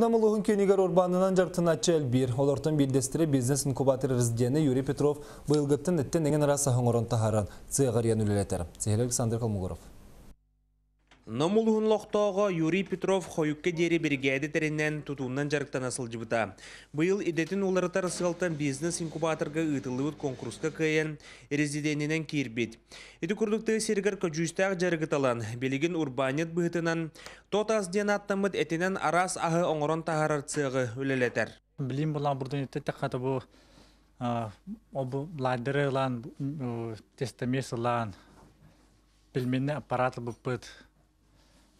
Намылығын көнігер орбанынан жартына чел бір. Олардың білдестірі бизнес инкубатор різдені Юрий Петров бұйылғыттың әттен әңін арасы ғыңырын тахаран. Цығыр үлілетер. үлелетер. Александр Калмугоров. Номулуһун лохтоого Юрий Петров хойукка дери бригады теринен тутуннан жарыктан жыбыта. Быйыл идетин уларытар сылтан бизнес инкубаторга ытылыбыт конкурска кыйын резиденинен кирбит. Иди курдукты сергер көжүстәк жарыгыталан, белеген урбанет быһытынан тотас ден аттамыт этинен арас ахы оңорон тахарар цыгы үлелетер. Билим булан бурдан этте тахата бу обу ладырылан,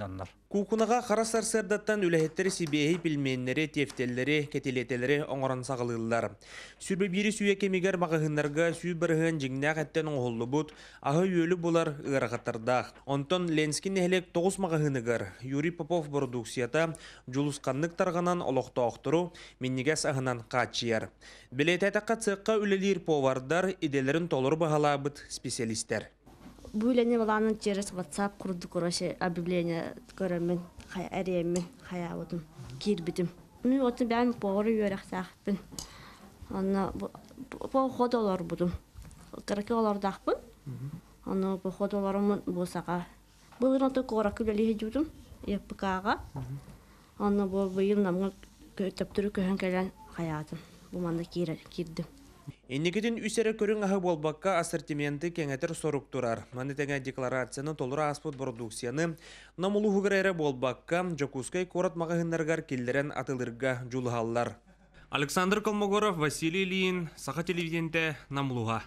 даннар. Кукунаға қарасар сардаттан үләхеттері сибейі білменнері, тефтелері, кетелетелері оңыран сағылылар. Сүрбі бірі сүйе кемегер мағығынларға сүй бірігін жігінақ әттен оғылы бұд, ағы өлі болар ғырғаттардақ. Онтон Ленскин әхелек 9 мағығыныгар Юрий Попов продукцията жұлысқанлық тарғанан олықты оқтыру, меннегес ағынан қатшияр. Білетәтіққа цыққа үлелер повардар, иделерін толыр бағалабыт специалистер бүйлене баланын жерес ватсап курдук короче объявление көрөмүн эремин хаябытым кирбитим мен оту бәм поғыр үйерексақпын аны поход олар будым кыркы олардақпын аны поход оларым бусаға былыр оту корак үлелиһи жудым епкаға аны бу быйыл намга көтөптүрү көһөн келен хаятым буманды кирдим Энегеден үсері көрін ағы болбаққа ассортименті кеңетір сорук тұрар. Манетеңе декларацияны толыра аспыт продукцияны намулу ғығырайры болбаққа жокускай корот мағағындарғар келдерен атылырға жулғаллар. Александр Колмогоров, Василий Ильин, Саха телевиденте, Намлуға.